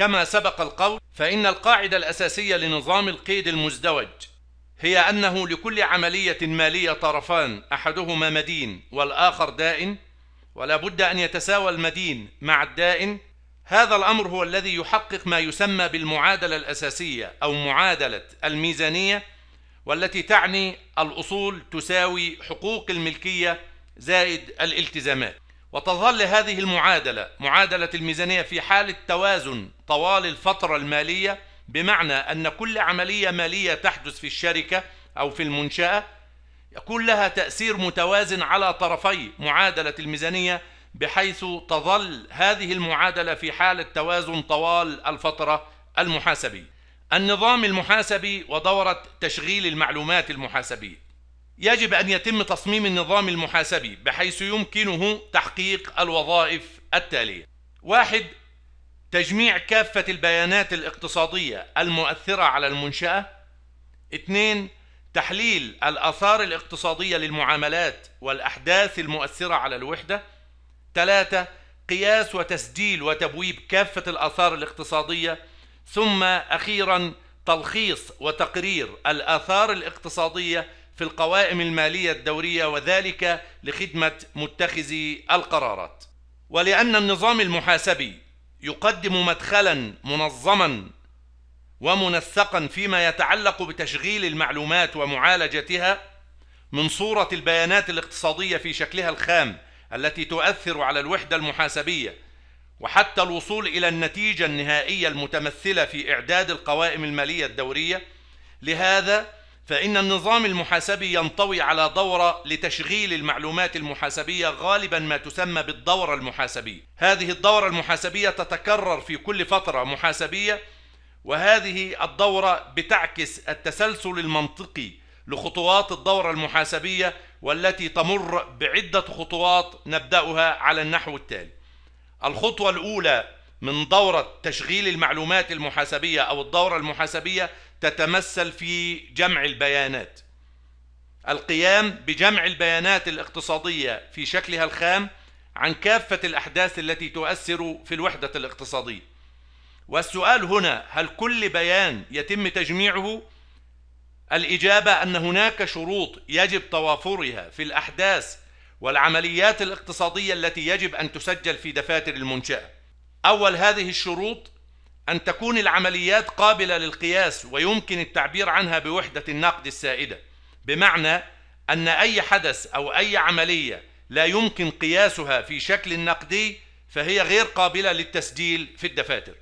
كما سبق القول فإن القاعدة الأساسية لنظام القيد المزدوج هي أنه لكل عملية مالية طرفان أحدهما مدين والآخر دائن ولا بد أن يتساوى المدين مع الدائن هذا الأمر هو الذي يحقق ما يسمى بالمعادلة الأساسية أو معادلة الميزانية والتي تعني الأصول تساوي حقوق الملكية زائد الالتزامات وتظل هذه المعادلة معادلة الميزانية في حالة توازن طوال الفترة المالية بمعنى أن كل عملية مالية تحدث في الشركة أو في المنشأة يكون لها تأثير متوازن على طرفي معادلة الميزانية بحيث تظل هذه المعادلة في حالة توازن طوال الفترة المحاسبية. النظام المحاسبي ودورة تشغيل المعلومات المحاسبية يجب أن يتم تصميم النظام المحاسبي بحيث يمكنه تحقيق الوظائف التالية: واحد تجميع كافة البيانات الاقتصادية المؤثرة على المنشأة. اثنين تحليل الآثار الاقتصادية للمعاملات والأحداث المؤثرة على الوحدة. ثلاثة قياس وتسجيل وتبويب كافة الآثار الاقتصادية. ثم أخيراً تلخيص وتقرير الآثار الاقتصادية في القوائم المالية الدورية وذلك لخدمة متخذي القرارات ولأن النظام المحاسبي يقدم مدخلا منظما ومنسقا فيما يتعلق بتشغيل المعلومات ومعالجتها من صورة البيانات الاقتصادية في شكلها الخام التي تؤثر على الوحدة المحاسبية وحتى الوصول إلى النتيجة النهائية المتمثلة في إعداد القوائم المالية الدورية لهذا فإن النظام المحاسبي ينطوي على دورة لتشغيل المعلومات المحاسبية غالبا ما تسمى بالدورة المحاسبية هذه الدورة المحاسبية تتكرر في كل فترة محاسبية وهذه الدورة بتعكس التسلسل المنطقي لخطوات الدورة المحاسبية والتي تمر بعدة خطوات نبدأها على النحو التالي الخطوة الأولى من دورة تشغيل المعلومات المحاسبية أو الدورة المحاسبية تتمثل في جمع البيانات القيام بجمع البيانات الاقتصادية في شكلها الخام عن كافة الأحداث التي تؤثر في الوحدة الاقتصادية والسؤال هنا هل كل بيان يتم تجميعه؟ الإجابة أن هناك شروط يجب توافرها في الأحداث والعمليات الاقتصادية التي يجب أن تسجل في دفاتر المنشأة أول هذه الشروط أن تكون العمليات قابلة للقياس ويمكن التعبير عنها بوحدة النقد السائدة بمعنى أن أي حدث أو أي عملية لا يمكن قياسها في شكل نقدي فهي غير قابلة للتسجيل في الدفاتر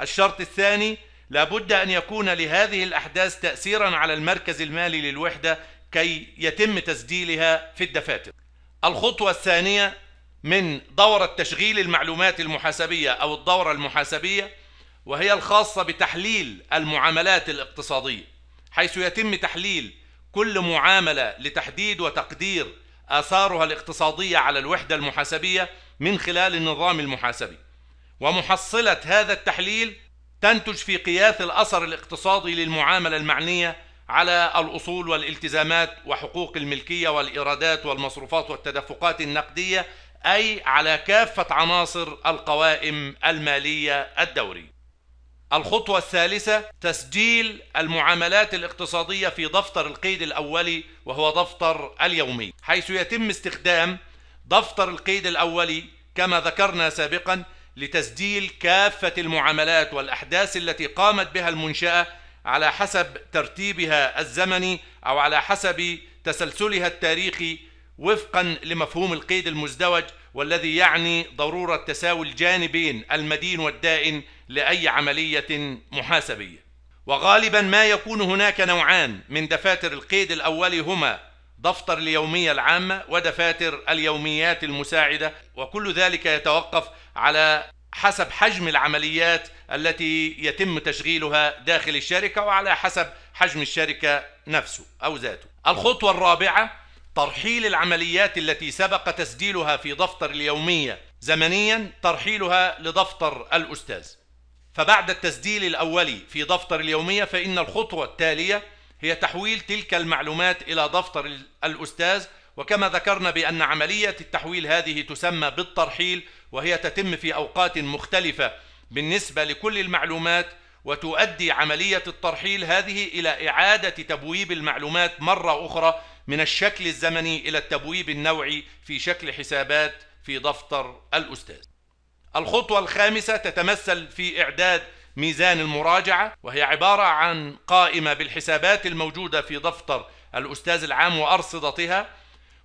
الشرط الثاني لابد أن يكون لهذه الأحداث تأثيرا على المركز المالي للوحدة كي يتم تسجيلها في الدفاتر الخطوة الثانية من دورة تشغيل المعلومات المحاسبية أو الدورة المحاسبية وهي الخاصة بتحليل المعاملات الاقتصادية حيث يتم تحليل كل معاملة لتحديد وتقدير آثارها الاقتصادية على الوحدة المحاسبية من خلال النظام المحاسبي ومحصلة هذا التحليل تنتج في قياس الأثر الاقتصادي للمعاملة المعنية على الأصول والالتزامات وحقوق الملكية والإيرادات والمصروفات والتدفقات النقدية أي على كافة عناصر القوائم المالية الدورية الخطوة الثالثة تسجيل المعاملات الاقتصادية في دفتر القيد الأولي وهو دفتر اليومي حيث يتم استخدام دفتر القيد الأولي كما ذكرنا سابقا لتسجيل كافة المعاملات والأحداث التي قامت بها المنشأة على حسب ترتيبها الزمني أو على حسب تسلسلها التاريخي وفقا لمفهوم القيد المزدوج والذي يعني ضرورة تساوي الجانبين المدين والدائن لأي عملية محاسبية وغالبا ما يكون هناك نوعان من دفاتر القيد الأول هما دفتر اليومية العامة ودفاتر اليوميات المساعدة وكل ذلك يتوقف على حسب حجم العمليات التي يتم تشغيلها داخل الشركة وعلى حسب حجم الشركة نفسه أو ذاته الخطوة الرابعة ترحيل العمليات التي سبق تسجيلها في دفتر اليومية زمنيا ترحيلها لدفتر الأستاذ فبعد التسجيل الأولي في دفتر اليومية فإن الخطوة التالية هي تحويل تلك المعلومات إلى دفتر الأستاذ وكما ذكرنا بأن عملية التحويل هذه تسمى بالترحيل وهي تتم في أوقات مختلفة بالنسبة لكل المعلومات وتؤدي عملية الترحيل هذه إلى إعادة تبويب المعلومات مرة أخرى من الشكل الزمني إلى التبويب النوعي في شكل حسابات في دفتر الأستاذ الخطوة الخامسة تتمثل في إعداد ميزان المراجعة وهي عبارة عن قائمة بالحسابات الموجودة في دفتر الأستاذ العام وأرصدتها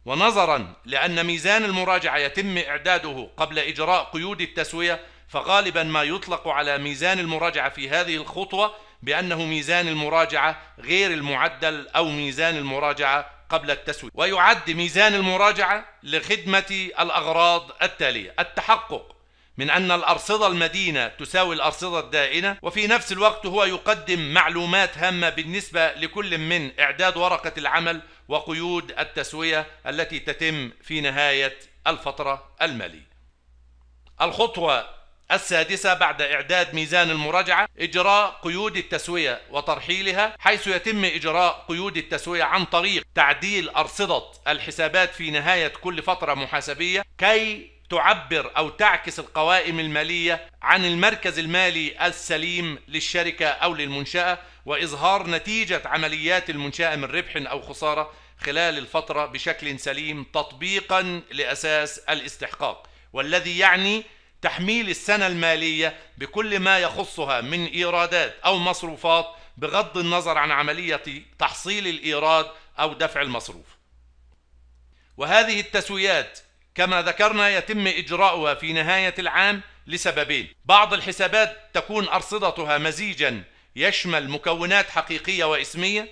ونظرا لأن ميزان المراجعة يتم إعداده قبل إجراء قيود التسوية فغالبا ما يطلق على ميزان المراجعة في هذه الخطوة بأنه ميزان المراجعة غير المعدل أو ميزان المراجعة قبل التسوية ويعد ميزان المراجعة لخدمة الأغراض التالية التحقق من أن الأرصدة المدينة تساوي الأرصدة الدائنة وفي نفس الوقت هو يقدم معلومات هامة بالنسبة لكل من إعداد ورقة العمل وقيود التسوية التي تتم في نهاية الفترة المالية الخطوة السادسة بعد إعداد ميزان المراجعة إجراء قيود التسوية وترحيلها حيث يتم إجراء قيود التسوية عن طريق تعديل أرصدة الحسابات في نهاية كل فترة محاسبية كي تعبر أو تعكس القوائم المالية عن المركز المالي السليم للشركة أو للمنشأة وإظهار نتيجة عمليات المنشأة من ربح أو خسارة خلال الفترة بشكل سليم تطبيقا لأساس الاستحقاق والذي يعني تحميل السنة المالية بكل ما يخصها من إيرادات أو مصروفات بغض النظر عن عملية تحصيل الإيراد أو دفع المصروف وهذه التسويات كما ذكرنا يتم إجراؤها في نهاية العام لسببين بعض الحسابات تكون أرصدتها مزيجا يشمل مكونات حقيقية وإسمية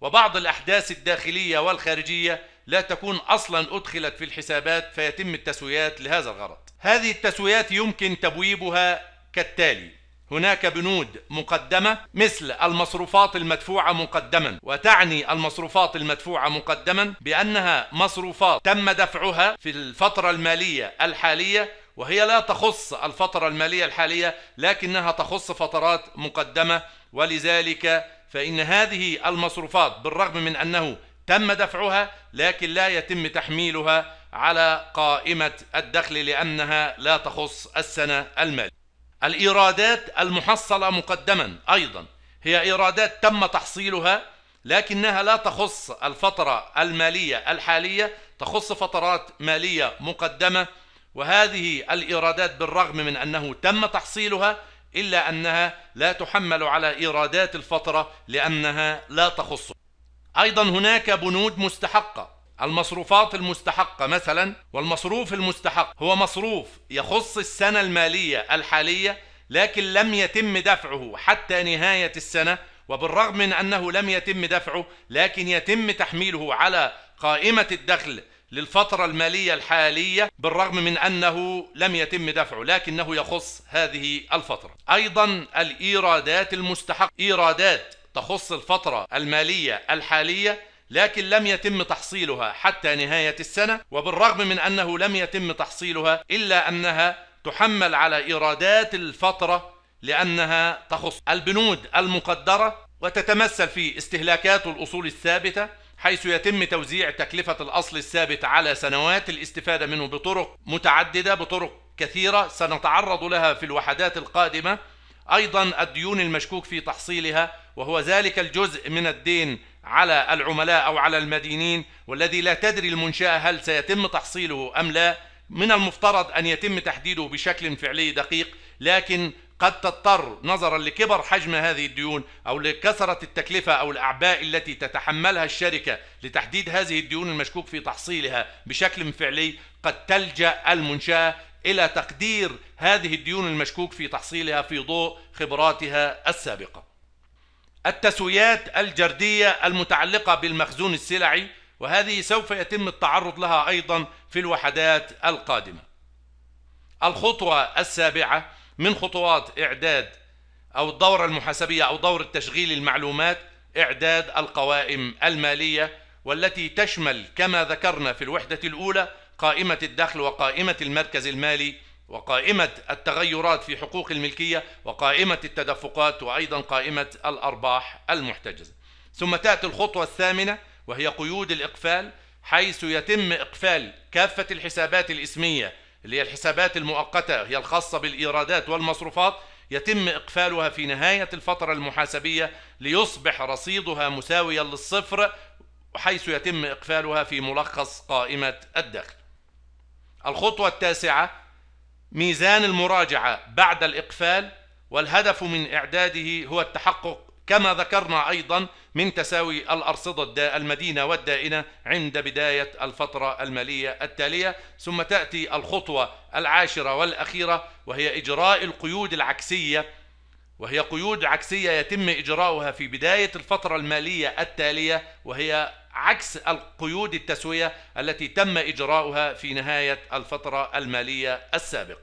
وبعض الأحداث الداخلية والخارجية لا تكون أصلا أدخلت في الحسابات فيتم التسويات لهذا الغرض هذه التسويات يمكن تبويبها كالتالي هناك بنود مقدمة مثل المصروفات المدفوعة مقدما وتعني المصروفات المدفوعة مقدما بأنها مصروفات تم دفعها في الفترة المالية الحالية وهي لا تخص الفترة المالية الحالية لكنها تخص فترات مقدمة ولذلك فإن هذه المصروفات بالرغم من أنه تم دفعها لكن لا يتم تحميلها على قائمة الدخل لأنها لا تخص السنة المالية الإيرادات المحصلة مقدما أيضا هي إيرادات تم تحصيلها لكنها لا تخص الفترة المالية الحالية تخص فترات مالية مقدمة وهذه الإيرادات بالرغم من أنه تم تحصيلها إلا أنها لا تحمل على إيرادات الفترة لأنها لا تخص أيضا هناك بنود مستحقة المصروفات المستحقة مثلا والمصروف المستحق هو مصروف يخص السنة المالية الحالية لكن لم يتم دفعه حتى نهاية السنة وبالرغم من أنه لم يتم دفعه لكن يتم تحميله على قائمة الدخل للفترة المالية الحالية بالرغم من أنه لم يتم دفعه لكنه يخص هذه الفترة أيضا الإيرادات المستحقة إيرادات تخص الفترة المالية الحالية لكن لم يتم تحصيلها حتى نهاية السنة وبالرغم من أنه لم يتم تحصيلها إلا أنها تحمل على إيرادات الفترة لأنها تخص البنود المقدرة وتتمثل في استهلاكات الأصول الثابتة حيث يتم توزيع تكلفة الأصل الثابت على سنوات الاستفادة منه بطرق متعددة بطرق كثيرة سنتعرض لها في الوحدات القادمة أيضا الديون المشكوك في تحصيلها وهو ذلك الجزء من الدين على العملاء أو على المدينين والذي لا تدري المنشأة هل سيتم تحصيله أم لا من المفترض أن يتم تحديده بشكل فعلي دقيق لكن قد تضطر نظرا لكبر حجم هذه الديون أو لكثرة التكلفة أو الأعباء التي تتحملها الشركة لتحديد هذه الديون المشكوك في تحصيلها بشكل فعلي قد تلجأ المنشأة إلى تقدير هذه الديون المشكوك في تحصيلها في ضوء خبراتها السابقة التسويات الجردية المتعلقة بالمخزون السلعي وهذه سوف يتم التعرض لها أيضا في الوحدات القادمة الخطوة السابعة من خطوات إعداد أو الدورة المحاسبية أو دور التشغيل المعلومات إعداد القوائم المالية والتي تشمل كما ذكرنا في الوحدة الأولى قائمة الدخل وقائمة المركز المالي وقائمة التغيرات في حقوق الملكية وقائمة التدفقات وأيضا قائمة الأرباح المحتجزة ثم تأتي الخطوة الثامنة وهي قيود الإقفال حيث يتم إقفال كافة الحسابات الإسمية اللي هي الحسابات المؤقتة هي الخاصة بالإيرادات والمصروفات يتم إقفالها في نهاية الفترة المحاسبية ليصبح رصيدها مساويا للصفر حيث يتم إقفالها في ملخص قائمة الدخل الخطوة التاسعة ميزان المراجعة بعد الإقفال والهدف من إعداده هو التحقق كما ذكرنا أيضا من تساوي الأرصدة المدينة والدائنة عند بداية الفترة المالية التالية ثم تأتي الخطوة العاشرة والأخيرة وهي إجراء القيود العكسية وهي قيود عكسية يتم إجراؤها في بداية الفترة المالية التالية وهي عكس القيود التسوية التي تم إجراؤها في نهاية الفترة المالية السابقة